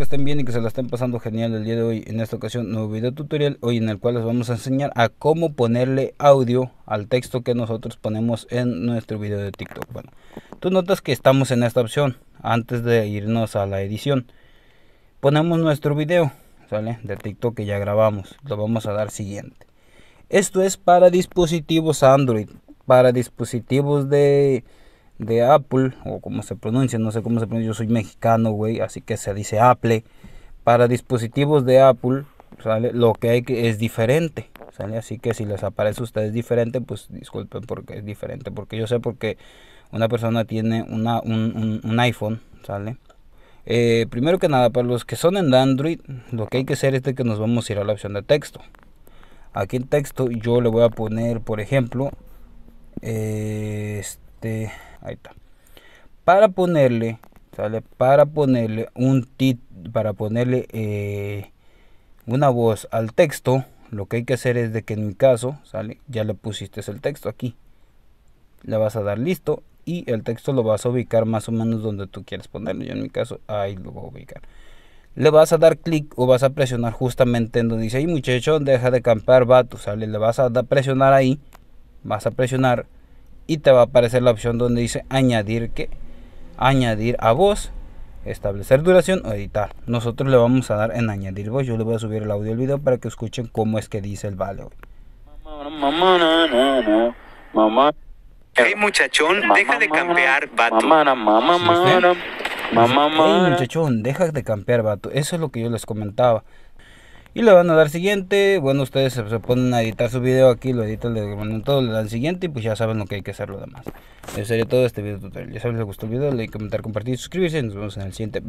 que estén bien y que se la estén pasando genial el día de hoy. En esta ocasión, nuevo video tutorial, hoy en el cual les vamos a enseñar a cómo ponerle audio al texto que nosotros ponemos en nuestro video de TikTok. Bueno, tú notas que estamos en esta opción antes de irnos a la edición. Ponemos nuestro video, ¿sale? De TikTok que ya grabamos. Lo vamos a dar siguiente. Esto es para dispositivos Android, para dispositivos de de Apple, o como se pronuncia, no sé cómo se pronuncia, yo soy mexicano, güey, así que se dice Apple. Para dispositivos de Apple, ¿sale? lo que hay que es diferente, ¿sale? Así que si les aparece a ustedes diferente, pues disculpen porque es diferente, porque yo sé porque una persona tiene una, un, iPhone, ¿sale? Eh, primero que nada, para los que son en Android, lo que hay que hacer es que nos vamos a ir a la opción de texto. Aquí en texto yo le voy a poner, por ejemplo, este ahí está. Para ponerle, ¿sale? Para ponerle un tit, para ponerle eh, una voz al texto, lo que hay que hacer es de que en mi caso, ¿sale? Ya le pusiste el texto aquí. Le vas a dar listo y el texto lo vas a ubicar más o menos donde tú quieres ponerlo. Yo en mi caso ahí lo voy a ubicar. Le vas a dar clic o vas a presionar justamente en donde dice, ahí muchacho, deja de campar, vato, ¿sale? Le vas a presionar ahí, vas a presionar y te va a aparecer la opción donde dice añadir que, añadir a voz, establecer duración o editar. Nosotros le vamos a dar en añadir voz, yo le voy a subir el audio al video para que escuchen cómo es que dice el vale valor. Hey muchachón, deja de campear, vato. Hey muchachón, deja de campear, vato. Eso es lo que yo les comentaba y le van a dar siguiente. Bueno, ustedes se, ponen a editar su video aquí, lo editan, le mandan todo, le dan siguiente y pues ya saben lo que hay que hacer lo demás. Eso sería todo este video tutorial. Ya saben, si les gustó el video, le like, comentar, compartir, suscribirse y nos vemos en el siguiente video.